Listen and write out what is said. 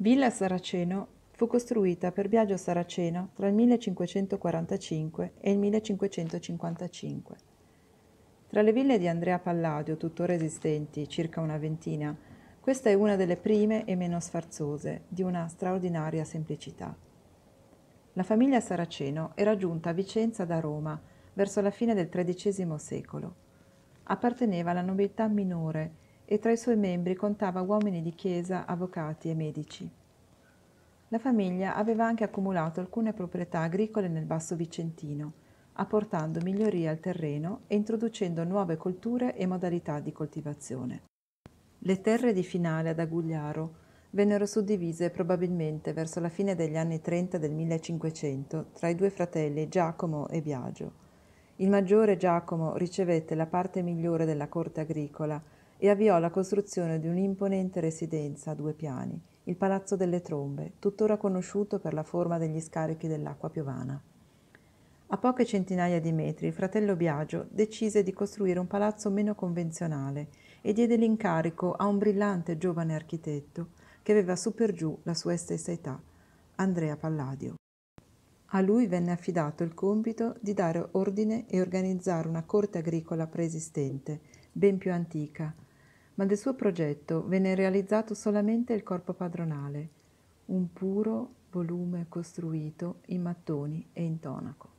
Villa Saraceno fu costruita per Biagio Saraceno tra il 1545 e il 1555. Tra le ville di Andrea Palladio, tuttora esistenti, circa una ventina, questa è una delle prime e meno sfarzose, di una straordinaria semplicità. La famiglia Saraceno era giunta a Vicenza da Roma verso la fine del XIII secolo. Apparteneva alla nobiltà minore e tra i suoi membri contava uomini di chiesa, avvocati e medici. La famiglia aveva anche accumulato alcune proprietà agricole nel Basso Vicentino, apportando migliorie al terreno e introducendo nuove colture e modalità di coltivazione. Le terre di finale ad Agugliaro vennero suddivise probabilmente verso la fine degli anni 30 del 1500 tra i due fratelli Giacomo e Biagio. Il maggiore Giacomo ricevette la parte migliore della corte agricola e avviò la costruzione di un'imponente residenza a due piani, il Palazzo delle Trombe, tuttora conosciuto per la forma degli scarichi dell'acqua piovana. A poche centinaia di metri il fratello Biagio decise di costruire un palazzo meno convenzionale e diede l'incarico a un brillante giovane architetto che aveva su per giù la sua stessa età, Andrea Palladio. A lui venne affidato il compito di dare ordine e organizzare una corte agricola preesistente, ben più antica, ma del suo progetto venne realizzato solamente il corpo padronale, un puro volume costruito in mattoni e in tonaco.